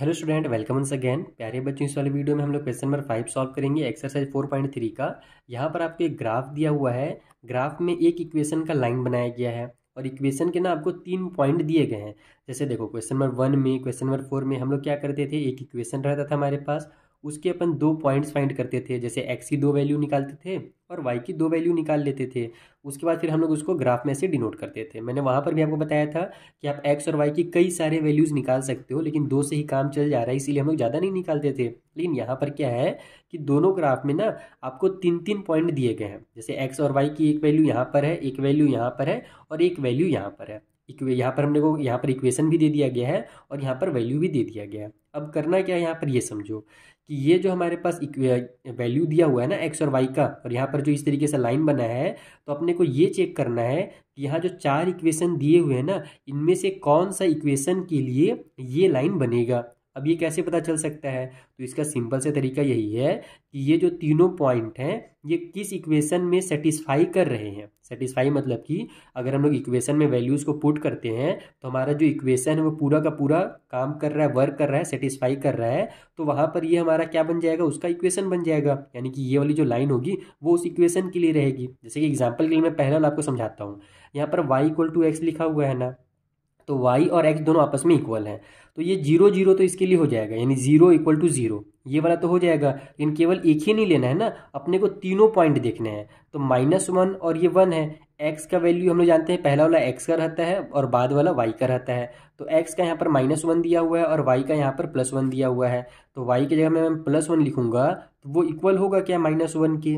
Hello student welcome once again प्यारे बच्चों इस वाले वीडियो में हम लोग क्वेश्चन नंबर फाइव सॉल्व करेंगे एक्सरसाइज फोर पॉइंट थ्री का यहाँ पर आपको एक ग्राफ दिया हुआ है ग्राफ में एक इक्वेशन का लाइन बनाया गया है और इक्वेशन के ना आपको तीन पॉइंट दिए गए हैं जैसे देखो क्वेश्चन नंबर वन में क्वेश्चन नंबर फोर में हम लोग क्या करते थे एक इक्वेशन रहता था हमारे पास उसके अपन दो पॉइंट्स फाइंड करते थे जैसे एक्स की दो वैल्यू निकालते थे और वाई की दो वैल्यू निकाल लेते थे उसके बाद फिर हम लोग उसको ग्राफ में से डिनोट करते थे मैंने वहाँ पर भी आपको बताया था कि आप एक्स और वाई की कई सारे वैल्यूज़ निकाल सकते हो लेकिन दो से ही काम चल जा रहा है इसीलिए हम लोग ज़्यादा नहीं निकालते थे लेकिन यहाँ पर क्या है कि दोनों ग्राफ में ना आपको तीन तीन पॉइंट दिए गए हैं जैसे एक्स और वाई की एक वैल्यू यहाँ पर है एक वैल्यू यहाँ पर है और एक वैल्यू यहाँ पर है इक्वे यहाँ पर हमने को यहाँ पर इक्वेशन भी दे दिया गया है और यहाँ पर वैल्यू भी दे दिया गया है अब करना क्या है यहाँ पर ये समझो कि ये जो हमारे पास वैल्यू दिया हुआ है ना एक्स और वाई का और यहाँ पर जो इस तरीके से लाइन बना है तो अपने को ये चेक करना है कि यहाँ जो चार इक्वेशन दिए हुए हैं ना इनमें से कौन सा इक्वेशन के लिए ये लाइन बनेगा अब ये कैसे पता चल सकता है तो इसका सिंपल से तरीका यही है कि ये जो तीनों पॉइंट हैं ये किस इक्वेशन में सेटिस्फाई कर रहे हैं सेटिस्फाई मतलब कि अगर हम लोग इक्वेशन में वैल्यूज़ को पुट करते हैं तो हमारा जो इक्वेशन है वो पूरा का पूरा काम कर रहा है वर्क कर रहा है सेटिस्फाई कर रहा है तो वहाँ पर ये हमारा क्या बन जाएगा उसका इक्वेशन बन जाएगा यानी कि ये वाली जो लाइन होगी वो उस इक्वेशन के लिए रहेगी जैसे कि एग्जाम्पल के लिए मैं पहला आपको समझाता हूँ यहाँ पर वाई इक्वल टू एक्स लिखा हुआ है ना तो वाई और एक्स दोनों आपस में इक्वल हैं तो ये जीरो जीरो तो इसके लिए हो जाएगा यानी जीरो इक्वल टू जीरो ये वाला तो हो जाएगा लेकिन केवल एक ही नहीं लेना है ना अपने को तीनों पॉइंट देखने हैं तो माइनस वन और ये वन है एक्स का वैल्यू हम लोग जानते हैं पहला वाला एक्स का रहता है और बाद वाला वाई का रहता है तो एक्स का यहाँ पर माइनस वन दिया हुआ है और वाई का यहाँ पर प्लस वन दिया हुआ है तो वाई की जगह मैं प्लस वन लिखूंगा तो वो इक्वल होगा क्या माइनस वन के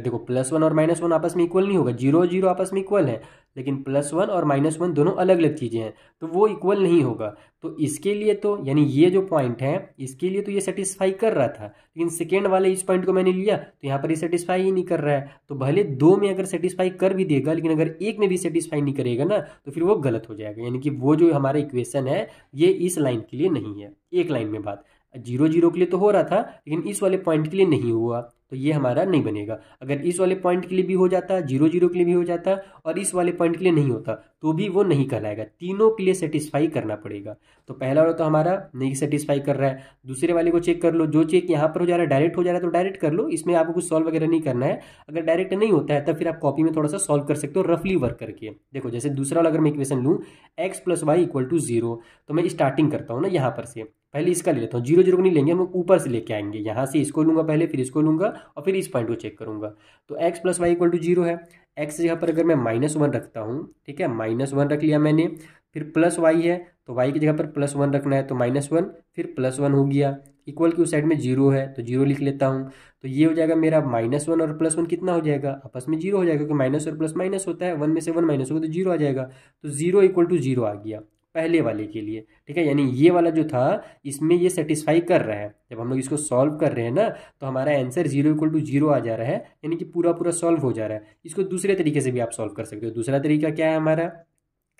देखो प्लस वन और माइनस वन आपस में इक्वल नहीं होगा जीरो जीरो आपस में इक्वल है लेकिन प्लस वन और माइनस वन दोनों अलग अलग चीज़ें हैं तो वो इक्वल नहीं होगा तो इसके लिए तो यानी ये जो पॉइंट है इसके लिए तो ये सेटिस्फाई कर रहा था लेकिन सेकेंड वाले इस पॉइंट को मैंने लिया तो यहाँ पर ये सेटिस्फाई ही नहीं कर रहा है तो भले दो में अगर सेटिस्फाई कर भी देगा लेकिन अगर एक में भी सेटिस्फाई नहीं करेगा ना तो फिर वो गलत हो जाएगा यानी कि वो जो हमारा इक्वेशन है ये इस लाइन के लिए नहीं है एक लाइन में बात जीरो जीरो के लिए तो हो रहा था लेकिन इस वाले पॉइंट के लिए नहीं हुआ तो ये हम्म। हमारा नहीं बनेगा अगर इस वाले पॉइंट के लिए भी हो जाता जीरो जीरो के लिए भी हो जाता और इस वाले पॉइंट के लिए नहीं होता तो भी वो नहीं कहलाएगा तीनों के लिए सेटिस्फाई करना पड़ेगा तो पहला वाला तो हमारा नहीं सेटिस्फाई कर रहा है दूसरे वाले को चेक कर लो जो चेक यहाँ पर हो जा रहा है डायरेक्ट हो जा रहा है तो डायरेक्ट कर लो इसमें आपको कुछ सॉल्व वगैरह नहीं करना है अगर डायरेक्ट नहीं होता है तो फिर आप कॉपी में थोड़ा सा सॉल्व कर सकते हो रफली वर्क करके देखो जैसे दूसरा वाला अगर मैं इक्वेशन लूँ x plus y equal to zero तो मैं स्टार्टिंग करता हूँ ना यहाँ पर से पहले इसका ले लेता हूँ जीरो जीरो को नहीं लेंगे हम ऊपर से लेके आएंगे यहाँ से इसको लूँगा पहले फिर इसको लूँगा और फिर इस पॉइंट को चेक करूँगा तो x plus y equal to zero है एक्स जगह पर अगर मैं माइनस वन रखता हूँ ठीक है माइनस वन रख लिया मैंने फिर प्लस वाई है तो वाई की जगह पर प्लस वन रखना है तो माइनस वन फिर प्लस वन हो गया इक्वल की उस साइड में जीरो है तो जीरो लिख लेता हूँ तो ये हो जाएगा मेरा माइनस वन और प्लस वन कितना हो जाएगा आपस में जीरो हो जाएगा क्योंकि माइनस और प्लस माइनस होता है वन में से वन माइनस होगा तो जीरो आ जाएगा तो जीरो इक्वल टू जीरो आ गया पहले वाले के लिए ठीक है यानी ये वाला जो था इसमें ये सेटिस्फाई कर रहा है जब हम लोग इसको सॉल्व कर रहे हैं ना तो हमारा answer zero equal to zero आ जा रहा है यानी कि पूरा पूरा सॉल्व हो जा रहा है इसको दूसरे तरीके से भी आप सॉल्व कर सकते हो दूसरा तरीका क्या है हमारा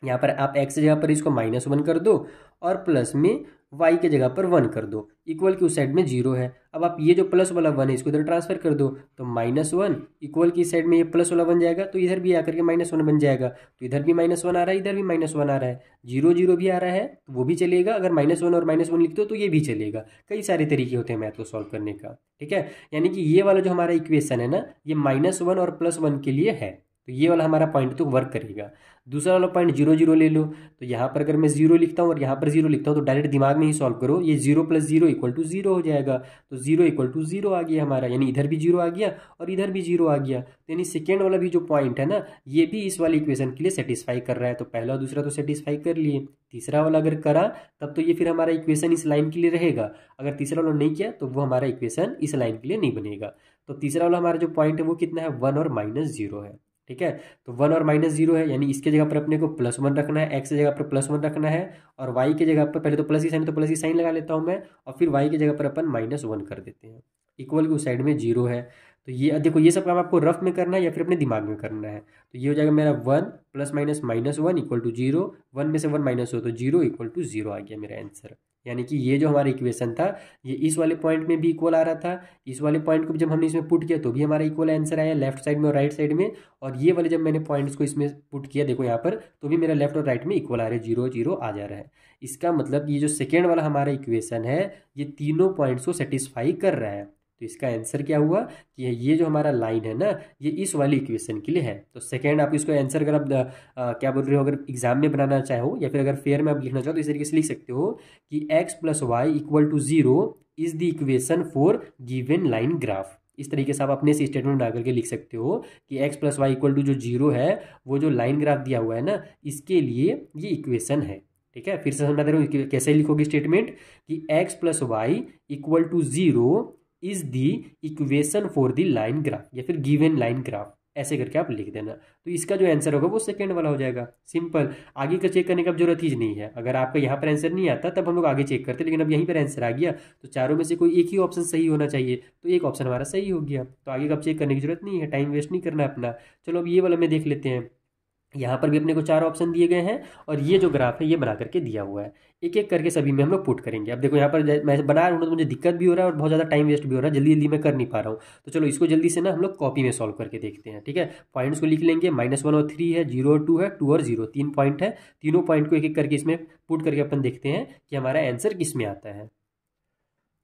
यहाँ पर आप एक्स जगह पर इसको माइनस वन कर दो और प्लस में वाई के जगह पर वन कर दो इक्वल की उस साइड में जीरो है अब आप ये जो प्लस वाला वन है इसको इधर ट्रांसफर कर दो तो माइनस वन इक्वल की साइड में ये प्लस वाला बन जाएगा तो इधर भी आकर के माइनस वन बन जाएगा तो इधर भी माइनस वन आ रहा है इधर भी माइनस वन आ रहा है जीरो जीरो भी आ रहा है तो वो भी चलेगा अगर माइनस वन और माइनस वन लिख दो तो ये भी चलेगा कई सारे तरीके होते हैं मैथ को सॉल्व करने का ठीक है यानी कि ये वाला जो हमारा इक्वेशन है ना ये माइनस वन और प्लस वन के लिए है तो ये वाला हमारा पॉइंट तो वर्क करेगा दूसरा वाला पॉइंट जीरो जीरो ले लो तो यहाँ पर अगर मैं जीरो लिखता हूँ और यहाँ पर जीरो लिखता हूँ तो डायरेक्ट दिमाग में ही सॉल्व करो ये zero plus zero equal to zero हो जाएगा तो जीरो इक्वल टू जीरो आ गया हमारा यानी इधर भी जीरो आ गया और इधर भी जीरो आ गया तो यानी सेकेंड वाला भी जो पॉइंट है ना ये भी इस वाली इक्वेशन के लिए सेटिस्फाई कर रहा है तो पहला और दूसरा तो सेटिस्फाई कर लिए तीसरा वाला अगर करा तब तो ये फिर हमारा इक्वेशन इस लाइन के लिए रहेगा अगर तीसरा वाला नहीं किया तो वो हमारा इक्वेशन इस लाइन के लिए नहीं बनेगा तो तीसरा वाला हमारा जो पॉइंट है वो कितना है वन और माइनस जीरो है ठीक है तो वन और माइनस जीरो है यानी इसके जगह पर अपने को प्लस वन रखना है एक्स के जगह पर प्लस वन रखना है और वाई के जगह पर पहले तो प्लस ही साइन तो प्लस ही साइन लगा लेता हूँ मैं और फिर वाई की जगह पर अपन माइनस वन कर देते हैं इक्वल की उस साइड में जीरो है तो ये देखो ये सब काम आपको रफ में करना है या फिर अपने दिमाग में करना है तो ये हो जाएगा मेरा one plus minus minus one equal to zero one में से वन माइनस हो तो जीरो इक्वल टू जीरो आ गया मेरा आंसर यानी कि ये जो हमारा इक्वेशन था ये इस वाले पॉइंट में भी इक्वल आ रहा था इस वाले पॉइंट को जब हमने इसमें पुट किया तो भी हमारा इक्वल आंसर आया लेफ्ट साइड में और राइट साइड में और ये वाले जब मैंने पॉइंट्स को इसमें पुट किया देखो यहाँ पर तो भी मेरा लेफ्ट और राइट में इक्वल आ रहा है जीरो जीरो आ जा रहा है इसका मतलब ये जो सेकेंड वाला हमारा इक्वेशन है ये तीनों पॉइंट्स को सेटिस्फाई कर रहा है तो इसका आंसर क्या हुआ कि ये जो हमारा लाइन है ना ये इस वाली इक्वेशन के लिए है तो सेकेंड आप इसको आंसर अगर आप क्या बोल रहे हो अगर एग्जाम में बनाना चाहो या फिर अगर फेयर में आप लिखना चाहो तो इस तरीके से लिख सकते हो कि x plus y equal to zero is the equation for given line graph इस तरीके से आप अपने से स्टेटमेंट बना करके लिख सकते हो कि x plus y equal to जो जीरो है वो जो लाइन ग्राफ दिया हुआ है ना इसके लिए ये इक्वेशन है ठीक है फिर से समझा दे रहा हूँ कैसे लिखोगे स्टेटमेंट कि x plus y equal to zero is the equation for the line graph या फिर गिवन लाइन ग्राफ ऐसे करके आप लिख देना तो इसका जो आंसर होगा वो सेकेंड वाला हो जाएगा सिंपल आगे का चेक करने का जरूरत ही नहीं है अगर आपका यहाँ पर आंसर नहीं आता तब हम लोग आगे चेक करते लेकिन अब यहीं पर आंसर आ गया तो चारों में से कोई एक ही ऑप्शन सही होना चाहिए तो एक ऑप्शन हमारा सही हो गया तो आगे का चेक करने की जरूरत नहीं है टाइम वेस्ट नहीं करना अपना चलो अब ये वाला में देख लेते हैं यहाँ पर भी अपने को चार ऑप्शन दिए गए हैं और ये जो ग्राफ है ये बना करके दिया हुआ है एक एक करके सभी में हम लोग पुट करेंगे अब देखो यहाँ पर मैं बना रहा हूँ तो मुझे दिक्कत भी हो रहा है और बहुत ज़्यादा टाइम वेस्ट भी हो रहा है जल्दी जल्दी मैं कर नहीं पा रहा हूँ तो चलो इसको जल्दी से ना हम लोग कॉपी में सॉल्व करके देखते हैं ठीक है पॉइंट्स को लिख लेंगे माइनस वन और थ्री है जीरो और टू है टू और जीरो तीन पॉइंट है तीनों पॉइंट को एक एक करके इसमें पुट करके अपन देखते हैं कि हमारा आंसर किस में आता है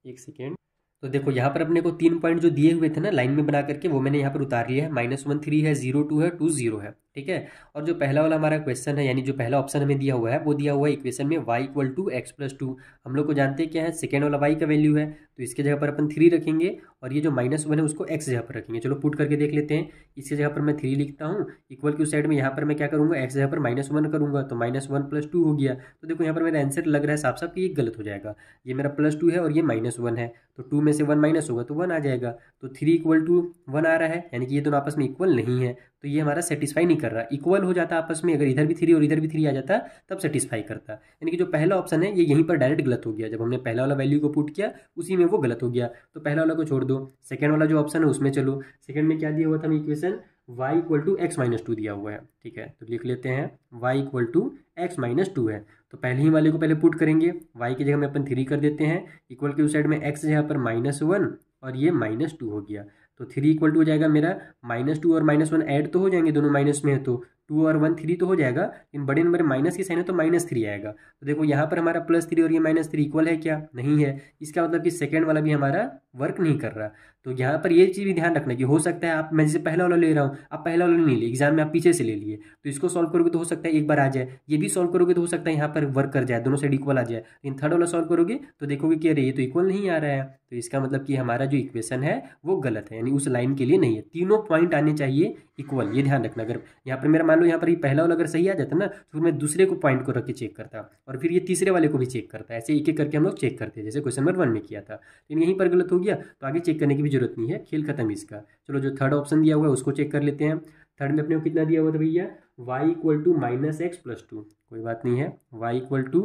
एक सेकेंड तो देखो यहाँ पर अपने को तीन पॉइंट जो दिए हुए थे ना लाइन में बना करके वो मैंने यहाँ पर उतार लिया है माइनस वन थ्री है जीरो टू है टू जीरो है ठीक है और जो पहला वाला हमारा क्वेश्चन है यानी जो पहला ऑप्शन हमें दिया हुआ है वो दिया हुआ है इक्वेशन में y equal to x plus two हम लोग को जानते हैं क्या है सेकेंड वाला वाई का वैल्यू है तो इसके जगह पर अपन थ्री रखेंगे और ये जो माइनस वन है उसको एक्स जगह पर रखेंगे चलो पुट करके देख लेते हैं इसके जगह पर मैं थ्री लिखता हूँ इक्वल की उस साइड में यहाँ पर मैं क्या करूँगा एक्स जगह पर माइनस वन करूँगा तो माइनस वन प्लस टू हो गया तो देखो यहाँ पर मेरा आंसर लग रहा है साफ साफ कि ये गलत हो जाएगा ये मेरा प्लस टू है और ये माइनस वन है तो टू में से वन माइनस होगा तो वन आ जाएगा तो थ्री इक्वल टू वन आ रहा है यानी कि ये दोनों आपस में इक्वल नहीं है तो ये हमारा सेटिस्फाई नहीं कर कर रहा इक्वल हो जाता आपस में अगर इधर भी थ्री और इधर भी थ्री आ जाता तब सेटिस्फाई करता यानी कि जो पहला ऑप्शन है ये यहीं पर डायरेक्ट गलत हो गया जब हमने पहला वाला वैल्यू को पुट किया उसी में वो गलत हो गया तो पहला वाला को छोड़ दो सेकेंड वाला जो ऑप्शन है उसमें चलो सेकेंड में क्या दिया हुआ था हमें equation y equal to x minus two दिया हुआ है ठीक है तो लिख लेते हैं y equal to x minus two है तो पहले ही वाले को पहले पुट करेंगे वाई की जगह में अपन थ्री कर देते हैं इक्वल के उस साइड में एक्स जगह पर माइनस वन और ये माइनस टू हो गया तो थ्री इक्वल टू हो जाएगा मेरा माइनस टू और माइनस वन ऐड तो हो जाएंगे दोनों माइनस में है तो टू और वन थ्री तो हो जाएगा लेकिन बड़े नंबर माइनस की साइन है तो माइनस थ्री आएगा तो देखो यहाँ पर हमारा प्लस थ्री और ये माइनस थ्री इक्वल है क्या नहीं है इसका मतलब कि सेकेंड वाला भी हमारा वर्क नहीं कर रहा तो यहाँ पर ये चीज़ भी ध्यान रखना कि हो सकता है आप मैं जैसे पहला वाला ले रहा हूँ आप पहला वाला नहीं लिए एग्जाम में आप पीछे से ले लिए तो इसको सॉल्व करोगे तो हो सकता है एक बार आ जाए ये भी सॉल्व करोगे तो हो सकता है यहाँ पर वर्क कर जाए दोनों साइड इक्वल आ जाए लेकिन थर्ड वाला सॉल्व करोगे तो देखोगे कि अरे ये तो इक्वल नहीं आ रहा है तो इसका मतलब कि हमारा जो इक्वेशन है वो गलत है यानी उस लाइन के लिए नहीं है तीनों पॉइंट आने चाहिए इक्वल ये ध्यान रखना अगर यहाँ पर मेरा मान लो यहाँ पर ये पहला वाला अगर सही आ जाता ना तो फिर मैं दूसरे को पॉइंट को रख के चेक करता और फिर ये तीसरे वाले को भी चेक करता ऐसे एक एक करके हम लोग चेक करते जैसे क्वेश्चन नंबर वन में किया था लेकिन यहीं पर गलत हो गया तो आगे चेक करने की भी जरूरत नहीं है खेल खत्म इसका चलो जो थर्ड ऑप्शन दिया हुआ है उसको चेक कर लेते हैं थर्ड में अपने को कितना दिया हुआ था भैया y equal to minus x plus two कोई बात नहीं है y equal to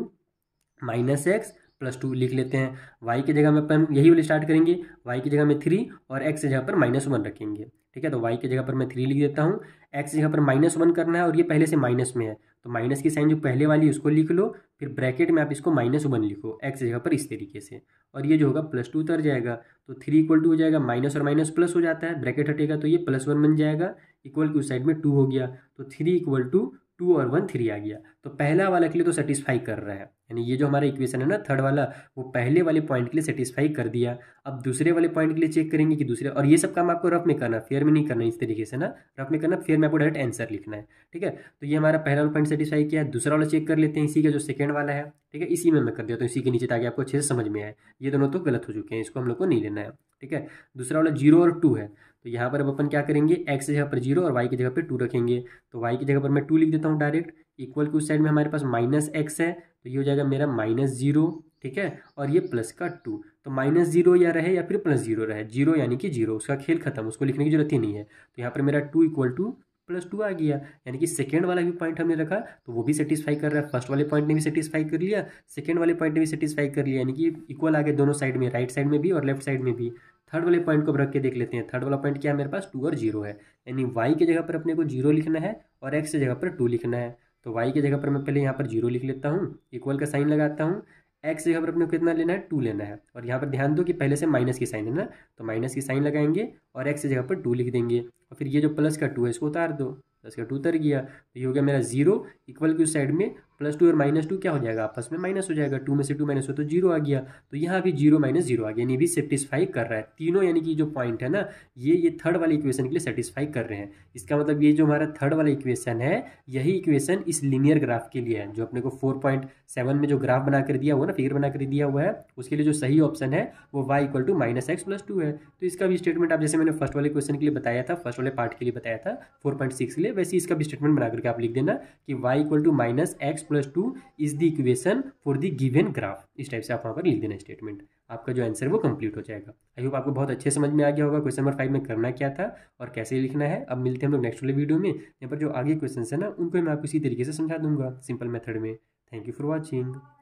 minus x plus two लिख लेते हैं वाई की जगह में अपन यही वाले स्टार्ट करेंगे वाई की जगह में थ्री और एक्स की जगह पर माइनस वन रखेंगे ठीक है तो वाई की जगह पर मैं थ्री लिख देता हूँ एक्स जगह पर माइनस वन करना है और ये पहले से माइनस में है तो माइनस की साइन जो पहले वाली उसको लिख लो फिर ब्रैकेट में आप इसको माइनस वन लिखो एक्स जगह पर इस तरीके से और ये जो होगा प्लस टू उतर जाएगा तो थ्री इक्वल टू हो जाएगा माइनस और माइनस प्लस हो जाता है ब्रैकेट हटेगा तो ये प्लस वन बन जाएगा इक्वल की उस साइड में टू हो गया तो थ्री इक्वल टू टू और वन थ्री आ गया तो पहला वाला के लिए तो सेटिस्फाई कर रहा है यानी ये जो हमारा इक्वेशन है ना थर्ड वाला वो पहले वाले पॉइंट के लिए सेटिस्फाई कर दिया अब दूसरे वाले पॉइंट के लिए चेक करेंगे कि दूसरे और ये सब काम आपको रफ में करना फेयर में नहीं करना इस तरीके से ना रफ में करना फेयर में आपको डायरेक्ट आंसर लिखना है ठीक है तो ये हमारा पहला वाला पॉइंट सेटिस्फाई किया दूसरा वाला चेक कर लेते हैं इसी का जो सेकेंड वाला है ठीक है इसी में मैं कर दिया तो इसी के नीचे ताकि आपको अच्छे से समझ में आए ये दोनों तो गलत हो चुके हैं इसको हम लोग को नहीं लेना है ठीक है दूसरा वाला जीरो और टू है तो यहाँ पर अब अपन क्या करेंगे एक्स की जगह पर जीरो और वाई की जगह पर टू रखेंगे तो वाई की जगह पर मैं टू लिख देता हूँ डायरेक्ट इक्वल की उस साइड में हमारे पास माइनस एक्स है तो ये हो जाएगा मेरा माइनस जीरो ठीक है और ये प्लस का टू तो माइनस जीरो या रहे या फिर प्लस जीरो रहे जीरो यानी कि जीरो उसका खेल खत्म उसको लिखने की जरूरत ही नहीं है तो यहाँ पर मेरा two equal to plus two आ गया यानी कि सेकेंड वाला भी पॉइंट हमने रखा तो वो भी सेटिस्फाई कर रहा है फर्स्ट वाले पॉइंट ने भी सेटिस्फाई कर लिया सेकेंड वाले पॉइंट ने भी सेटिस्फाई कर लिया यानी कि इक्वल आ गया दोनों साइड में राइट साइड में भी और लेफ्ट साइड में भी थर्ड वाले पॉइंट को रख के देख लेते हैं थर्ड वाला पॉइंट क्या है मेरे पास टू और जीरो है यानी वाई के जगह पर अपने को जीरो लिखना है और एक्स के जगह पर टू लिखना है तो वाई की जगह पर मैं पहले यहाँ पर जीरो लिख लेता हूँ इक्वल का साइन लगाता हूँ एक्स जगह पर अपने कितना लेना है टू लेना है और यहाँ पर ध्यान दो कि पहले से माइनस की साइन है ना तो माइनस की साइन लगाएंगे और एक्स जगह पर टू लिख देंगे और फिर ये जो प्लस का टू है इसको उतार दो प्लस का टू तर गया तो ये हो गया मेरा जीरो इक्वल की उस साइड में प्लस टू और माइनस टू क्या हो जाएगा आपस में माइनस हो जाएगा टू में से टू माइनस हो तो जीरो आ गया तो यहाँ भी जीरो माइनस जीरो आ गया यानी भी सेटिस्फाई कर रहा है तीनों यानी कि जो पॉइंट है ना ये ये थर्ड वाले इक्वेशन के लिए सेटिस्फाई कर रहे हैं इसका मतलब ये जो हमारा थर्ड वाला इक्वेशन है यही इक्वेशन इस लीनियर ग्राफ के लिए है जो अपने को फोर पॉइंट सेवन में जो ग्राफ बना कर दिया हुआ ना फिगर बना कर दिया हुआ है उसके लिए जो सही ऑप्शन है वो y equal to minus x plus two है तो इसका भी स्टेटमेंट आप जैसे मैंने फर्स्ट वाले क्वेश्चन के लिए बताया था फर्स्ट वाले पार्ट के लिए बताया था फोर पॉइंट सिक्स के लिए वैसे इसका भी स्टेटमेंट बना करके आप लिख देना कि y equal to minus x plus two is the equation for the given graph इस टाइप से आप वहाँ पर लिख देना स्टेटमेंट आपका जो आंसर वो कंप्लीट हो जाएगा आई होप आपको बहुत अच्छे समझ में आ गया होगा क्वेश्चन नंबर फाइव में करना क्या था और कैसे लिखना है अब मिलते हैं हम लोग नेक्स्ट वाले वीडियो में यहाँ पर जो आगे क्वेश्चन है ना उनको मैं आपको इसी तरीके से समझा दूंगा सिंपल मेथड में थैंक यू फॉर वॉचिंग